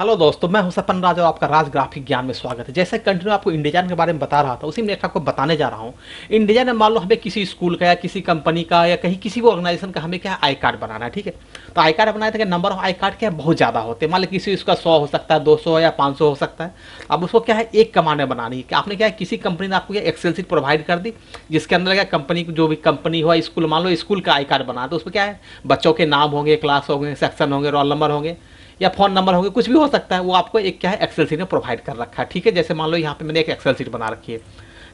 hello दोस्तों मैं हूं सपन राज और आपका राज ग्राफिक ज्ञान में स्वागत है जैसे कंटिन्यू आपको इंडिजाइन के बारे में बता रहा था उसी में एक आपको बताने जा रहा हूं इंडिजाइन में मान लो हमें किसी स्कूल का या किसी कंपनी का या कहीं किसी भी ऑर्गेनाइजेशन का हमें क्या आई कार्ड बनाना है ठीक है तो आई कार्ड बनाया था कि नंबर ऑफ आई कार्ड क्या बहुत ज़्यादा होते हैं मान लो किसी उसका सौ हो सकता है दो या पाँच हो सकता है अब उसको क्या है एक कमाने बनानी है कि आपने क्या है किसी कंपनी ने आपको एक्सेल सीट प्रोवाइड कर दी जिसके अंदर क्या कंपनी जो भी कंपनी हुआ स्कूल मान लो स्कूल का आई कार्ड बना तो उसमें क्या है बच्चों के नाम होंगे क्लास होंगे सेक्शन होंगे रोल नंबर होंगे या फोन नंबर होंगे कुछ भी हो सकता है वो आपको एक क्या है एक्सेल सीट में प्रोवाइड कर रखा है ठीक है जैसे मान लो यहाँ पे मैंने एक एक्सेल सीट बना रखी है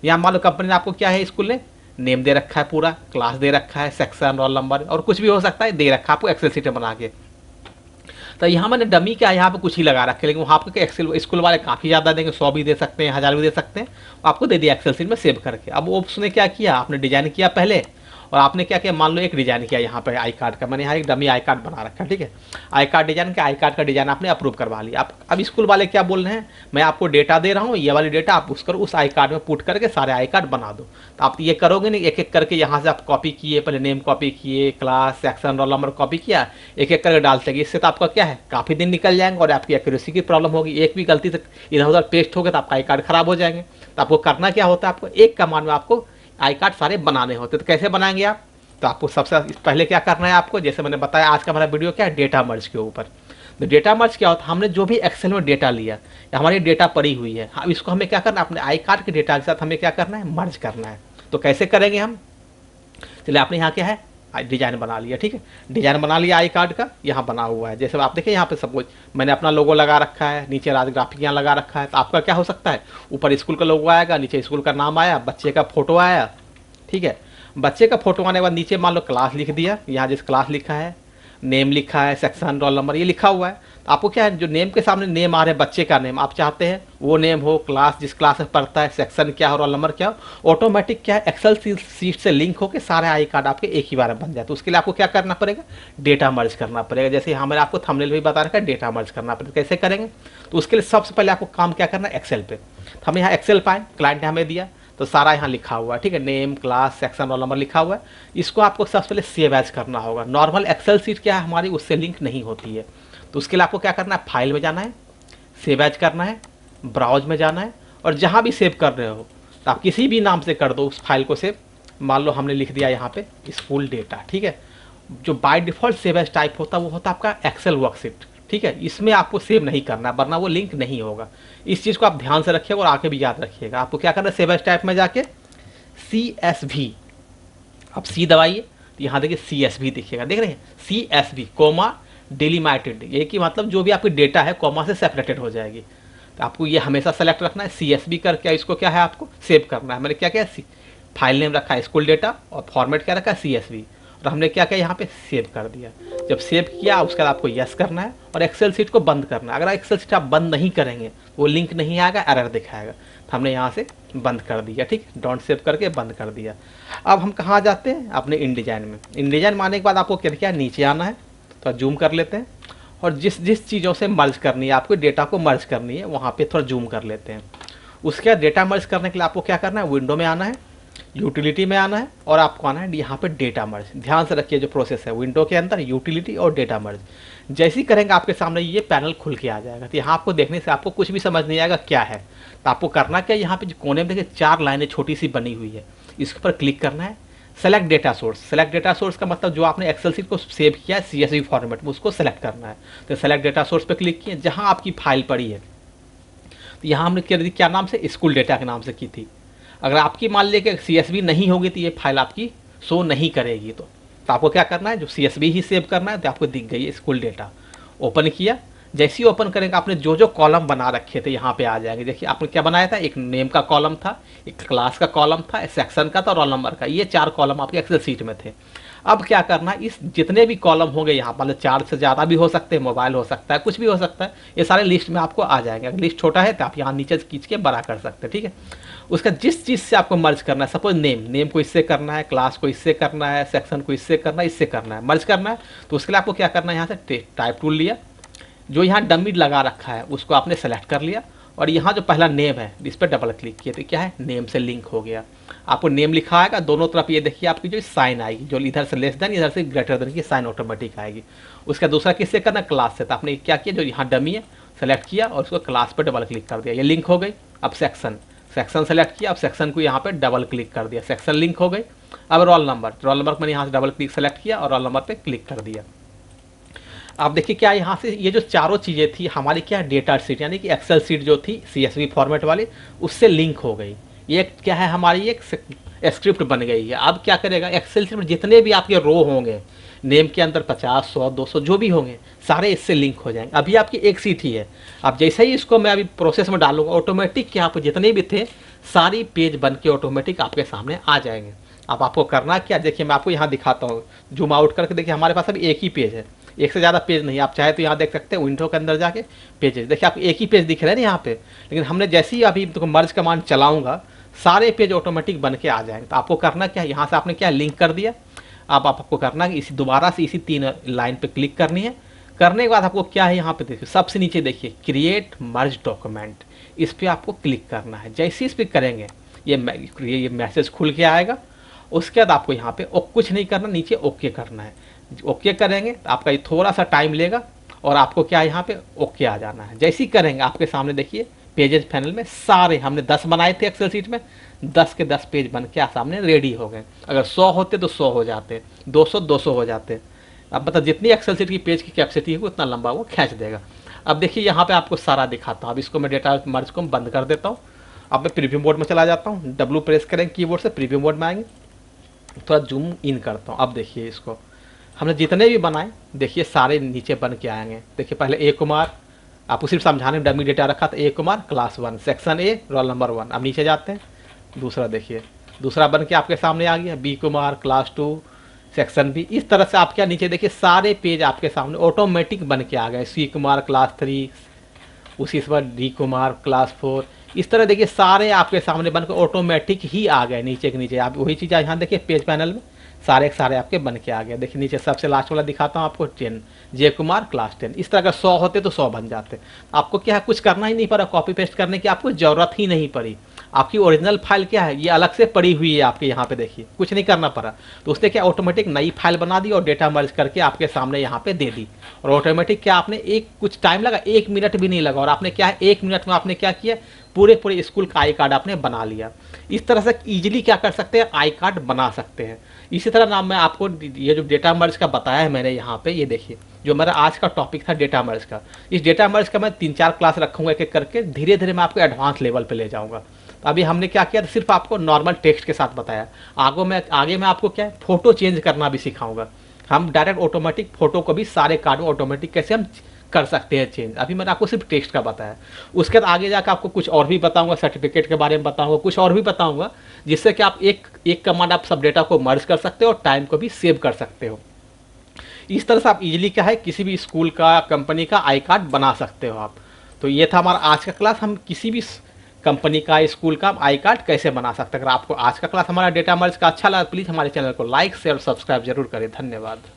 यहाँ मान लो कंपनी ने आपको क्या है स्कूल ने नेम दे रखा है पूरा क्लास दे रखा है सेक्शन रोल नंबर और कुछ भी हो सकता है दे रखा है आपको एक्सेल सीट में बना के तो यहाँ मैंने डमी क्या है यहाँ पर कुछ ही लगा रखे लेकिन वहाँ पर एक्सेल स्कूल वाले काफ़ी ज़्यादा देंगे सौ भी दे सकते हैं हज़ार भी दे सकते हैं आपको दे दिया एक्सेल सीट में सेव करके अब उसने क्या किया आपने डिजाइन किया पहले और आपने क्या किया मान लो एक डिज़ाइन किया यहाँ पर आई कार्ड का मैंने यहाँ एक डमी आई कार्ड बना रखा ठीक है आई कार्ड डिज़ाइन का आई कार्ड का डिज़ाइन आपने अप्रूव करवा लिया आप अब स्कूल वाले क्या बोल रहे हैं मैं आपको डेटा दे रहा हूँ ये वाली डेटा आप उस कर उस आई कार्ड में पुट करके सारे आई कार्ड बना दो तो आप ये करोगे नहीं एक एक करके यहाँ से आप कॉपी किए पहले नेम कॉपी किए class section roll number copy किया एक एक करके डालते गए इससे तो आपका क्या है काफ़ी दिन निकल जाएंगे और आपकी एक्यूरेसी की प्रॉब्लम होगी एक भी गलती से इधर उधर पेस्ट हो गया तो आपका आई कार्ड खराब हो जाएंगे तो आपको करना क्या होता है आपको एक कमांड में आपको आई कार्ड सारे बनाने होते तो कैसे बनाएंगे आप तो आपको सबसे पहले क्या करना है आपको जैसे मैंने बताया आज का हमारा वीडियो क्या है डेटा मर्ज के ऊपर तो डेटा मर्ज क्या होता है हमने जो भी एक्सेल में डेटा लिया या हमारी डेटा पड़ी हुई है अब इसको हमें क्या करना है अपने आई कार्ड के डेटा के साथ हमें क्या करना है मर्ज करना है तो कैसे करेंगे हम चलिए आपने यहाँ क्या है डिजाइन बना लिया ठीक है डिजाइन बना लिया आई कार्ड का यहाँ बना हुआ है जैसे आप देखें यहाँ पे सब कुछ मैंने अपना लोगो लगा रखा है नीचे राज ग्राफिक यहाँ लगा रखा है तो आपका क्या हो सकता है ऊपर स्कूल का लोगो आएगा नीचे स्कूल का नाम आया बच्चे का फोटो आया ठीक है बच्चे का फोटो आने के बाद नीचे मान लो क्लास लिख दिया यहाँ जिस क्लास लिखा है नेम लिखा है सेक्शन रोल नंबर ये लिखा हुआ है तो आपको क्या है जो नेम के सामने नेम आ रहे हैं बच्चे का नेम आप चाहते हैं वो नेम हो क्लास जिस क्लास में पढ़ता है सेक्शन क्या हो रोल नंबर क्या हो ऑटोमेटिक क्या है एक्सेल सीट से लिंक होकर सारे आई कार्ड आपके एक ही बार में बन जाए तो उसके लिए आपको क्या करना पड़ेगा डेटा मर्ज करना पड़ेगा जैसे हमारे आपको थंबनेल भी बता रखा है डेटा मर्ज करना पड़ेगा कैसे करेंगे तो उसके लिए सबसे पहले आपको काम क्या करना है एक्सेल पे तो हम यहाँ एक्सेल पाए क्लाइंट ने हमें दिया तो सारा यहाँ लिखा हुआ है ठीक है name class section roll number लिखा हुआ है इसको आपको सबसे पहले सेव एज करना होगा नॉर्मल एक्सेल सीट क्या है हमारी उससे लिंक नहीं होती है तो उसके लिए आपको क्या करना है फाइल में जाना है सेव एज करना है ब्राउज में जाना है और जहाँ भी सेव कर रहे हो तो आप किसी भी नाम से कर दो उस फाइल को सेव मान लो हमने लिख दिया यहाँ पे स्कूल डेटा ठीक है जो by default save as type होता है वो होता है आपका एक्सेल वर्कशीट ठीक है इसमें आपको सेव नहीं करना वरना वो लिंक नहीं होगा इस चीज़ को आप ध्यान से रखिएगा और आके भी याद रखिएगा आपको क्या करना है सेव टाइप में जाके सी एस भी आप सी दबाइए तो यहाँ देखिए सी एस वी दिखिएगा देख रहे हैं C S V comma delimited ये कि मतलब जो भी आपकी डेटा है कोमा से सेपरेटेड हो जाएगी तो आपको ये हमेशा सेलेक्ट रखना है सी एस बी करके इसको क्या है आपको सेव करना है मैंने क्या क्या फाइल नेम रखा है स्कूल डेटा और फॉर्मेट क्या रखा है सी एस बी और हमने क्या किया यहाँ पे सेव कर दिया जब सेव किया उसके बाद आपको यस करना है और एक्सेल सीट को बंद करना है अगर एक्सेल सीट आप बंद नहीं करेंगे वो लिंक नहीं आएगा एरर दिखाएगा तो हमने यहाँ से बंद कर दिया ठीक डोंट सेव करके बंद कर दिया अब हम कहाँ जाते हैं अपने डिजाइन में इनडिजाइन में के बाद आपको क्या क्या नीचे आना है थोड़ा तो जूम कर लेते हैं और जिस जिस चीज़ों से मर्ज करनी है आपको डेटा को मर्ज करनी है वहाँ पर थोड़ा जूम कर लेते हैं उसके बाद डेटा मर्ज करने के लिए आपको क्या करना है विंडो में आना है यूटिलिटी में आना है और आपको आना है यहाँ पे डेटा मर्ज ध्यान से रखिए जो प्रोसेस है विंडो के अंदर यूटिलिटी और डेटा मर्ज जैसे ही करेंगे आपके सामने ये पैनल खुल के आ जाएगा तो यहाँ आपको देखने से आपको कुछ भी समझ नहीं आएगा क्या है तो आपको करना क्या यहाँ पे कोने में देखिए चार लाइनें छोटी सी बनी हुई है इसके ऊपर क्लिक करना है select data source select data source का मतलब जो आपने एक्सेल सीट को सेव किया है सी फॉर्मेट में उसको सेलेक्ट करना है तो सेलेक्ट डेटा सोर्स पर क्लिक किए जहाँ आपकी फाइल पड़ी है तो यहाँ हमने क्या क्या नाम से स्कूल डेटा के नाम से की थी अगर आपकी मान लीजिए कि सी नहीं होगी तो ये फाइल आपकी शो नहीं करेगी तो तो आपको क्या करना है जो सी ही सेव करना है तो आपको दिख गई स्कूल डेटा ओपन किया जैसे ही ओपन करेंगे आपने जो जो कॉलम बना रखे थे यहाँ पे आ जाएंगे देखिए आपने क्या बनाया था एक नेम का कॉलम था एक क्लास का कॉलम था सेक्शन का था और रोल नंबर का ये चार कॉलम आपके एक्सेल सीट में थे अब क्या करना इस जितने भी कॉलम होंगे यहाँ पर मतलब चार से ज़्यादा भी हो सकते हैं मोबाइल हो सकता है कुछ भी हो सकता है ये सारे लिस्ट में आपको आ जाएंगे अगर लिस्ट छोटा है तो आप यहाँ नीचे खींच के बड़ा कर सकते हैं ठीक है उसका जिस चीज़ से आपको मर्ज करना है सपोज नेम नेम को इससे करना है क्लास को इससे करना है सेक्शन को इससे करना है इससे करना है मर्ज करना है तो उसके लिए आपको क्या करना है यहाँ से टाइप टूल लिया जो यहाँ डमी लगा रखा है उसको आपने सेलेक्ट कर लिया और यहाँ जो पहला नेम है इस पर डबल क्लिक किए तो क्या है नेम से लिंक हो गया आपको नेम लिखा आएगा दोनों तरफ ये देखिए आपकी जो साइन आएगी जो इधर से लेस देन इधर से ग्रेटर देन की साइन ऑटोमेटिक आएगी उसका दूसरा किससे करना क्लास से तो आपने क्या किया जो यहाँ डमी है सेलेक्ट किया और उसको क्लास पर डबल क्लिक कर दिया ये लिंक हो गई अब सेक्शन सेक्शन सेलेक्ट किया अब सेक्शन को यहाँ पर डबल क्लिक कर दिया सेक्शन लिंक हो गई अब रोल नंबर रोल नंबर मैंने यहाँ से डबल क्लिक सेलेक्ट किया और रोल नंबर पर क्लिक कर दिया आप देखिए क्या यहाँ से ये जो चारों चीज़ें थी हमारी क्या डेटा सीट यानी कि एक्सेल सीट जो थी सी फॉर्मेट वाली उससे लिंक हो गई ये क्या है हमारी एक स्क्रिप्ट बन गई है अब क्या करेगा एक्सेल सीट में जितने भी आपके रो होंगे नेम के अंदर 50, 100, 200 जो भी होंगे सारे इससे लिंक हो जाएंगे अभी आपकी एक सीट ही है अब जैसे ही इसको मैं अभी प्रोसेस में डालूंगा ऑटोमेटिक क्या आप जितने भी थे सारी पेज बन के ऑटोमेटिक आपके सामने आ जाएंगे अब आपको करना क्या देखिए मैं आपको यहाँ दिखाता हूँ जूम आउट करके देखिए हमारे पास अभी एक ही पेज है एक से ज़्यादा पेज नहीं आप चाहे तो यहाँ देख सकते हैं विंडो के अंदर जाके पेजेस देखिए आपको एक ही पेज दिख रहे हैं यहाँ पे लेकिन हमने जैसे ही अभी तो मर्ज कमांड चलाऊंगा सारे पेज ऑटोमेटिक बन के आ जाएंगे तो आपको करना क्या है यहाँ से आपने क्या लिंक कर दिया आप आपको करना है इसी दोबारा से इसी तीन लाइन पर क्लिक करनी है करने के बाद आपको क्या है यहाँ पे देखिए सबसे नीचे देखिए क्रिएट मर्ज डॉक्यूमेंट इस पर आपको क्लिक करना है जैसे इस पर करेंगे ये ये मैसेज खुल के आएगा उसके बाद आपको यहाँ पे ओ, कुछ नहीं करना नीचे ओके करना है ओके करेंगे तो आपका ये थोड़ा सा टाइम लेगा और आपको क्या यहाँ पे ओके आ जाना है जैसे ही करेंगे आपके सामने देखिए पेजेस पैनल में सारे हमने दस बनाए थे एक्सेल सीट में दस के दस पेज बन के सामने रेडी हो गए अगर सौ होते तो सौ हो जाते दो सौ दो सौ हो जाते अब मतलब जितनी एक्सेल सीट की पेज की कैपेसिटी होगी उतना लंबा वो खींच देगा अब देखिए यहाँ पर आपको सारा दिखाता हूँ अब इसको मैं डेटा मर्ज को बंद कर देता हूँ अब मैं प्रीव्यू मोड में चला जाता हूँ डब्लू प्रेस करेंगे की से प्रीव्यू मोड में आएंगे थोड़ा जूम इन करता हूँ अब देखिए इसको हमने जितने भी बनाए देखिए सारे नीचे बन के आएंगे देखिए पहले ए कुमार आपको सिर्फ समझाने में डमी डेटा रखा था A Kumar class one section A roll number one अब नीचे जाते हैं दूसरा देखिए दूसरा बन के आपके सामने आ गया B Kumar class two section B इस तरह से आप क्या नीचे देखिए सारे पेज आपके सामने ऑटोमेटिक बन के आ गए सी कुमार क्लास थ्री उसी समय डी कुमार क्लास फोर इस तरह देखिए सारे आपके सामने बनकर ऑटोमेटिक ही आ गए नीचे के नीचे आप वही चीज़ यहाँ देखिए पेज पैनल में सारे सारे आपके बन के आ गए देखिए नीचे सबसे लास्ट वाला दिखाता हूँ आपको टेन जय कुमार क्लास टेन इस तरह का सौ होते तो सौ बन जाते आपको क्या कुछ करना ही नहीं पड़ा कॉपी पेस्ट करने की आपको ज़रूरत ही नहीं पड़ी आपकी ओरिजिनल फाइल क्या है ये अलग से पड़ी हुई है आपके यहाँ पे देखिए कुछ नहीं करना पड़ा तो उसने क्या ऑटोमेटिक नई फाइल बना दी और डेटा मर्ज करके आपके सामने यहाँ पे दे दी और ऑटोमेटिक क्या आपने एक कुछ टाइम लगा एक मिनट भी नहीं लगा और आपने क्या है एक मिनट में आपने क्या किया पूरे पूरे स्कूल का आई कार्ड आपने बना लिया इस तरह से ईजिली क्या कर सकते हैं आई कार्ड बना सकते हैं इसी तरह नाम मैं आपको ये जो डेटा मर्ज का बताया है मैंने यहाँ पे ये देखिए जो मेरा आज का टॉपिक था डेटा मर्ज का इस डेटा मर्ज का मैं तीन चार क्लास रखूंगा एक एक करके धीरे धीरे मैं आपको एडवांस लेवल पे ले जाऊँगा तो अभी हमने क्या किया तो सिर्फ आपको नॉर्मल टेक्स्ट के साथ बताया आगे मैं आगे मैं आपको क्या है फोटो चेंज करना भी सिखाऊंगा हम डायरेक्ट ऑटोमेटिक फोटो को भी सारे कार्ड में ऑटोमेटिक कैसे हम कर सकते हैं चेंज अभी मैंने आपको सिर्फ टेक्स्ट का बताया उसके बाद आगे जाकर आपको कुछ और भी बताऊंगा सर्टिफिकेट के बारे में बताऊंगा कुछ और भी बताऊंगा जिससे कि आप एक एक कमांड आप सब डेटा को मर्ज कर सकते हो और टाइम को भी सेव कर सकते हो इस तरह से आप इजीली क्या है किसी भी स्कूल का कंपनी का आई कार्ड बना सकते हो आप तो ये था हमारा आज का क्लास हम किसी भी कंपनी का स्कूल का आई कार्ड कैसे बना सकते हैं अगर आपको आज का क्लास हमारा डेटा मर्ज का अच्छा लगा प्लीज़ हमारे चैनल को लाइक शेयर और सब्सक्राइब जरूर करें धन्यवाद